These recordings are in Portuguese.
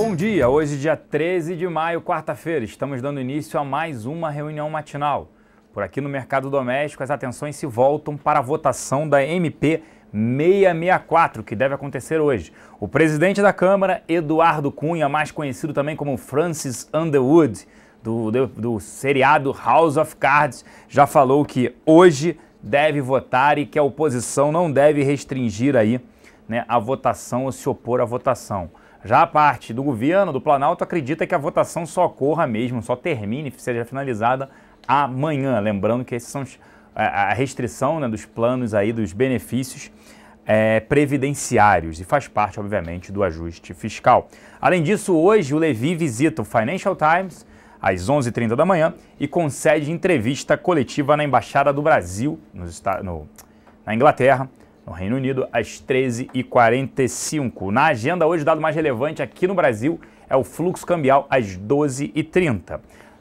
Bom dia, hoje dia 13 de maio, quarta-feira, estamos dando início a mais uma reunião matinal. Por aqui no mercado doméstico, as atenções se voltam para a votação da MP 664, que deve acontecer hoje. O presidente da Câmara, Eduardo Cunha, mais conhecido também como Francis Underwood, do, do, do seriado House of Cards, já falou que hoje deve votar e que a oposição não deve restringir aí né, a votação ou se opor à votação. Já a parte do governo, do Planalto, acredita que a votação só ocorra mesmo, só termine, seja finalizada amanhã. Lembrando que esses são é, a restrição né, dos planos aí, dos benefícios é, previdenciários e faz parte, obviamente, do ajuste fiscal. Além disso, hoje o Levi visita o Financial Times às 11h30 da manhã e concede entrevista coletiva na Embaixada do Brasil, no, na Inglaterra, no Reino Unido, às 13h45. Na agenda hoje, o dado mais relevante aqui no Brasil é o fluxo cambial às 12h30.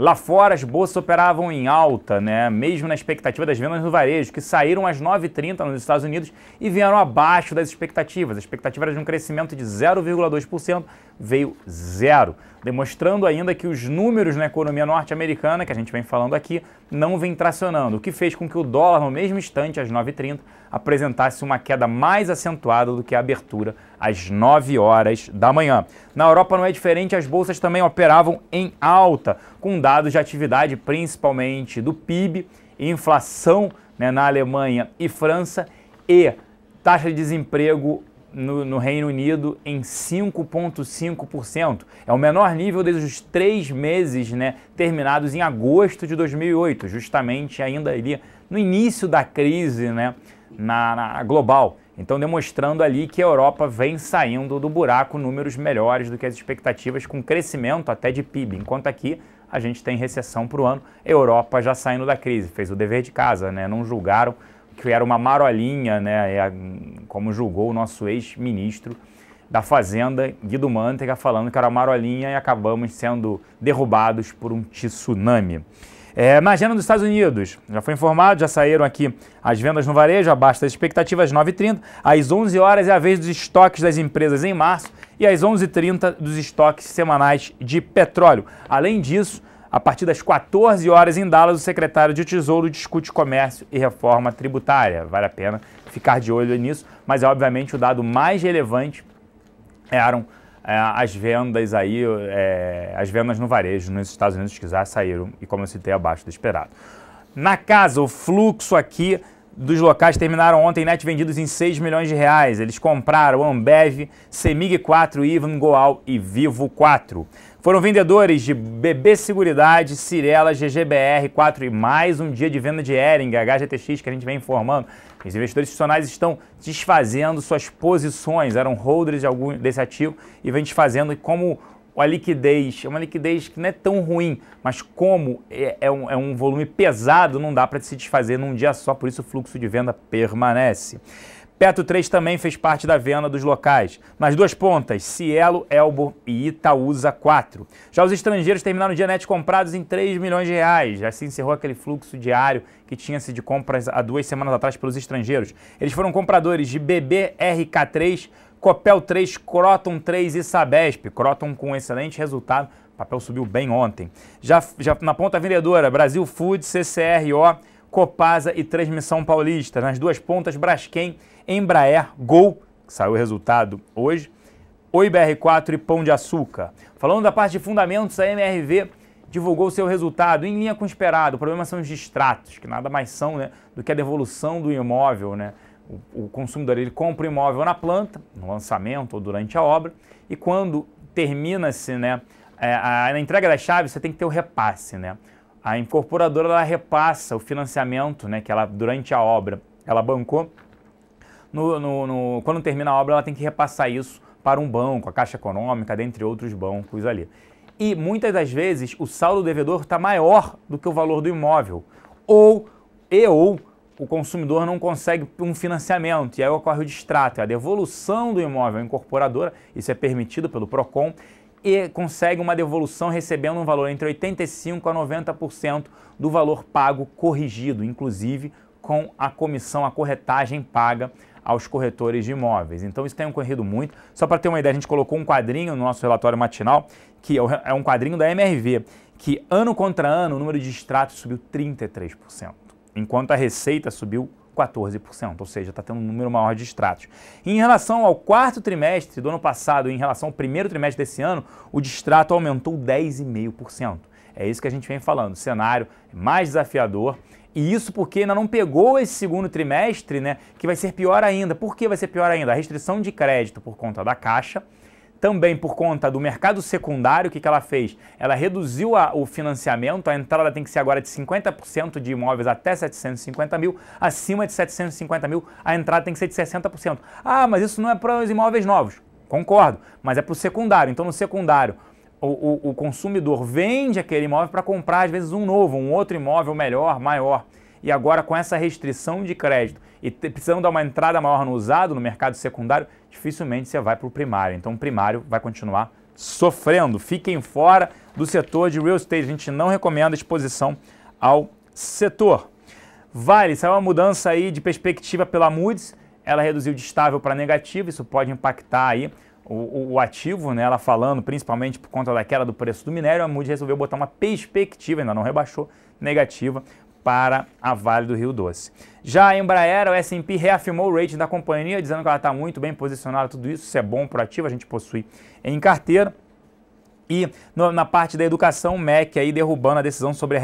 Lá fora, as bolsas operavam em alta, né? mesmo na expectativa das vendas no varejo, que saíram às 9h30 nos Estados Unidos e vieram abaixo das expectativas. A expectativa era de um crescimento de 0,2%, veio zero, demonstrando ainda que os números na economia norte-americana, que a gente vem falando aqui, não vem tracionando, o que fez com que o dólar, no mesmo instante, às 9h30, apresentasse uma queda mais acentuada do que a abertura às 9 horas da manhã. Na Europa não é diferente, as bolsas também operavam em alta, com dados de atividade principalmente do PIB, inflação né, na Alemanha e França e taxa de desemprego no, no, Reino Unido em 5,5%. É o menor nível desde os três meses né, terminados em agosto de 2008, justamente ainda ali no início da crise né, na, na global. Então, demonstrando ali que a Europa vem saindo do buraco números melhores do que as expectativas, com crescimento até de PIB, enquanto aqui a gente tem recessão para o ano, Europa já saindo da crise, fez o dever de casa, né? não julgaram que era uma marolinha, né? É, como julgou o nosso ex-ministro da Fazenda, Guido Mantega, falando que era uma marolinha e acabamos sendo derrubados por um tsunami. É, na agenda dos Estados Unidos, já foi informado, já saíram aqui as vendas no varejo, abaixo das expectativas, 9h30. Às 11 horas é a vez dos estoques das empresas em março e às 11h30 dos estoques semanais de petróleo. Além disso, a partir das 14 horas em Dallas, o secretário de Tesouro discute comércio e reforma tributária. Vale a pena ficar de olho nisso, mas é obviamente o dado mais relevante é Aaron é, as vendas aí, é, as vendas no varejo nos Estados Unidos que saíram e como eu citei abaixo do esperado. Na casa, o fluxo aqui dos locais terminaram ontem net vendidos em 6 milhões de reais. Eles compraram Ambev, Semig 4, Ivan Goal e Vivo 4. Foram vendedores de BB Seguridade, Cirela, GGBR 4 e mais um dia de venda de Ering, HGTX que a gente vem informando. Os investidores institucionais estão desfazendo suas posições, eram holders de algum desse ativo e vem desfazendo. E como a liquidez é uma liquidez que não é tão ruim, mas como é, é, um, é um, volume pesado, não dá para se desfazer num dia só, por isso o fluxo de venda permanece. Petro 3 também fez parte da venda dos locais. Nas duas pontas, Cielo, Elbo e Itaúsa 4. Já os estrangeiros terminaram o dia net comprados em 3 milhões de reais. Assim encerrou aquele fluxo diário que tinha-se de compras há duas semanas atrás pelos estrangeiros. Eles foram compradores de BBRK3, Copel 3, Croton 3 e Sabesp. Croton com um excelente resultado. O papel subiu bem ontem. Já, já na ponta vendedora, Brasil Food, CCRO, Copasa e Transmissão Paulista. Nas duas pontas, Braskem, Embraer, Gol, saiu o resultado hoje, oibr 4 e Pão de Açúcar. Falando da parte de fundamentos, a MRV divulgou seu resultado em linha com o esperado. O problema são os distratos, que nada mais são né, do que a devolução do imóvel. Né? O, o consumidor ele compra o imóvel na planta, no lançamento ou durante a obra, e quando termina-se né, é, a, a, a entrega das chaves, você tem que ter o repasse. Né? a incorporadora ela repassa o financiamento né, que ela, durante a obra, ela bancou. No, no, no, quando termina a obra, ela tem que repassar isso para um banco, a Caixa Econômica, dentre outros bancos ali. E muitas das vezes o saldo devedor está maior do que o valor do imóvel. Ou, e ou, o consumidor não consegue um financiamento. E aí ocorre o distrato, é a devolução do imóvel à incorporadora, isso é permitido pelo PROCON, e consegue uma devolução recebendo um valor entre 85% a 90% do valor pago corrigido, inclusive com a comissão, a corretagem paga aos corretores de imóveis. Então isso tem ocorrido muito. Só para ter uma ideia, a gente colocou um quadrinho no nosso relatório matinal, que é, é um quadrinho da MRV, que ano contra ano o número de extratos subiu 33%, enquanto a receita subiu 14%, ou seja, está tendo um número maior de extratos. Em relação ao quarto trimestre do ano passado, em relação ao primeiro trimestre desse ano, o distrato aumentou 10,5%. É isso que a gente vem falando, cenário é mais desafiador. E isso porque ainda não pegou esse segundo trimestre, né, que vai ser pior ainda. Por que vai ser pior ainda? A restrição de crédito por conta da Caixa, também por conta do mercado secundário, o que, que ela fez? Ela reduziu a, o financiamento, a entrada tem que ser agora de 50% de imóveis até 750 mil, acima de 750 mil a entrada tem que ser de 60%. Ah, mas isso não é para os imóveis novos. Concordo, mas é para o secundário. Então, no secundário, o, o, o consumidor vende aquele imóvel para comprar, às vezes, um novo, um outro imóvel melhor, maior. E agora, com essa restrição de crédito e precisando dar uma entrada maior no usado, no mercado secundário, dificilmente você vai para o primário. Então, o primário vai continuar sofrendo. Fiquem fora do setor de real estate. A gente não recomenda exposição ao setor. Vale, saiu uma mudança aí de perspectiva pela Moody's. Ela reduziu de estável para negativo. Isso pode impactar aí o, o, o, ativo, né? Ela falando principalmente por conta daquela do preço do minério. A Moody's resolveu botar uma perspectiva, ainda não rebaixou, negativa para a Vale do Rio Doce. Já a Embraer, o S&P reafirmou o rating da companhia, dizendo que ela está muito bem posicionada, tudo isso, isso é bom para ativo, a gente possui em carteira. E no, na parte da educação, o MEC aí derrubando a decisão sobre a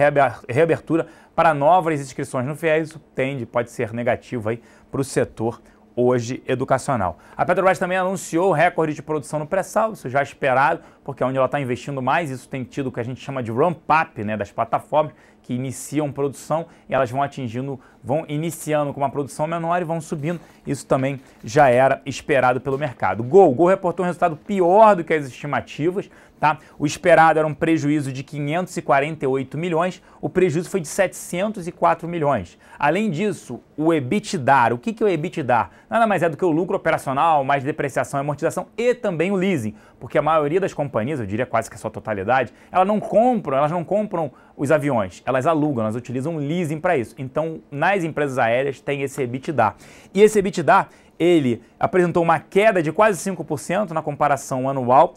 reabertura para novas inscrições no FIES, isso tende, pode ser negativo aí para o setor hoje educacional. A Petrobras também anunciou recorde de produção no pré-sal, isso já é esperado, porque é onde ela está investindo mais, isso tem tido o que a gente chama de ramp-up né, das plataformas que iniciam produção e elas vão atingindo, vão iniciando com uma produção menor e vão subindo. Isso também já era esperado pelo mercado. Gol, Gol reportou um resultado pior do que as estimativas, Tá? O esperado era um prejuízo de 548 milhões, o prejuízo foi de 704 milhões. Além disso, o EBITDA, o que, que é o EBITDA? Nada mais é do que o lucro operacional, mais depreciação e amortização e também o leasing, porque a maioria das companhias, eu diria quase que a sua totalidade, elas não compram, elas não compram os aviões, elas alugam, elas utilizam leasing para isso. Então, nas empresas aéreas tem esse EBITDA. E esse EBITDA, ele apresentou uma queda de quase 5% na comparação anual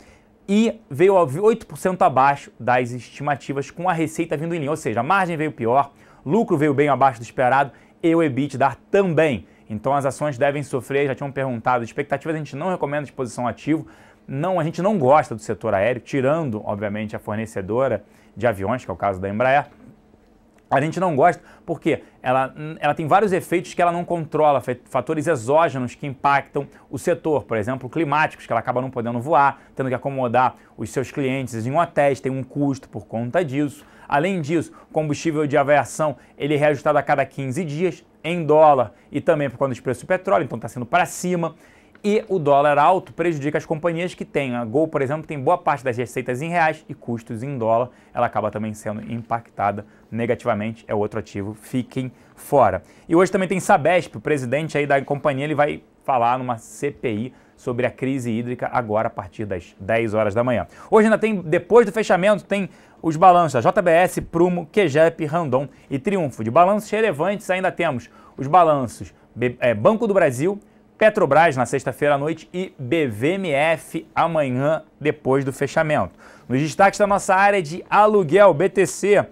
e veio 8% abaixo das estimativas, com a receita vindo em linha. Ou seja, a margem veio pior, lucro veio bem abaixo do esperado e o EBITDA também. Então as ações devem sofrer, já tinham perguntado, expectativas a gente não recomenda de posição ativo, não, a gente não gosta do setor aéreo, tirando, obviamente, a fornecedora de aviões, que é o caso da Embraer, a gente não gosta porque ela, ela tem vários efeitos que ela não controla, fatores exógenos que impactam o setor, por exemplo, climáticos, que ela acaba não podendo voar, tendo que acomodar os seus clientes em hotéis, tem um custo por conta disso. Além disso, combustível de aviação ele é reajustado a cada 15 dias em dólar e também por conta do preço do petróleo, então está sendo para cima. E o dólar alto prejudica as companhias que têm. A Gol, por exemplo, tem boa parte das receitas em reais e custos em dólar. Ela acaba também sendo impactada negativamente. É outro ativo. Fiquem fora. E hoje também tem Sabesp, o presidente aí da companhia, ele vai falar numa CPI sobre a crise hídrica agora a partir das 10 horas da manhã. Hoje ainda tem, depois do fechamento, tem os balanços da JBS, Prumo, Quejep, Randon e Triunfo. De balanços relevantes ainda temos os balanços é, Banco do Brasil, Petrobras na sexta-feira à noite e BVMF amanhã depois do fechamento. Nos destaques da nossa área de aluguel BTC,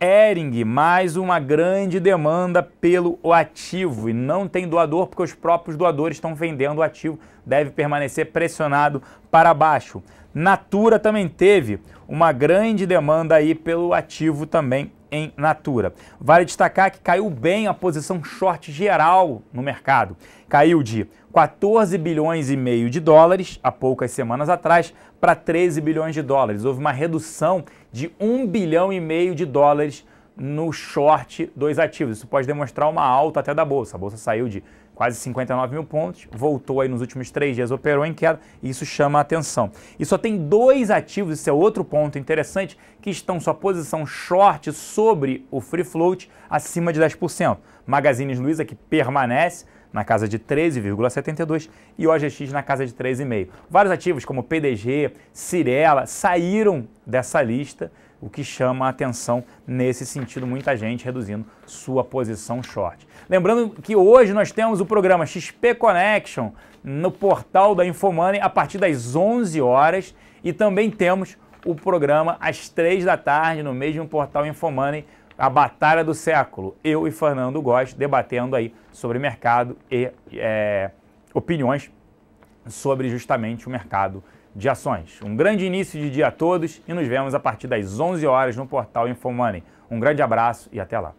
Ering, mais uma grande demanda pelo ativo e não tem doador porque os próprios doadores estão vendendo o ativo, deve permanecer pressionado para baixo. Natura também teve uma grande demanda aí pelo ativo também em natura. Vale destacar que caiu bem a posição short geral no mercado. Caiu de 14 bilhões e meio de dólares há poucas semanas atrás para 13 bilhões de dólares. Houve uma redução de 1 bilhão e meio de dólares no short dos ativos. Isso pode demonstrar uma alta até da bolsa. A bolsa saiu de quase 59 mil pontos, voltou aí nos últimos três dias, operou em queda, e isso chama a atenção. E só tem dois ativos, isso é outro ponto interessante, que estão sua posição short sobre o free float acima de 10%. Magazine Luiza, que permanece na casa de 13,72 e OGX na casa de 13,5. Vários ativos, como PDG, Cirela, saíram dessa lista o que chama a atenção nesse sentido, muita gente reduzindo sua posição short. Lembrando que hoje nós temos o programa XP Connection no portal da Infomoney a partir das 11 horas e também temos o programa às 3 da tarde no mesmo portal Infomoney, a Batalha do Século. Eu e Fernando Góes debatendo aí sobre mercado e é, opiniões sobre justamente o mercado de ações. Um grande início de dia a todos e nos vemos a partir das 11 horas no portal InfoMoney. Um grande abraço e até lá.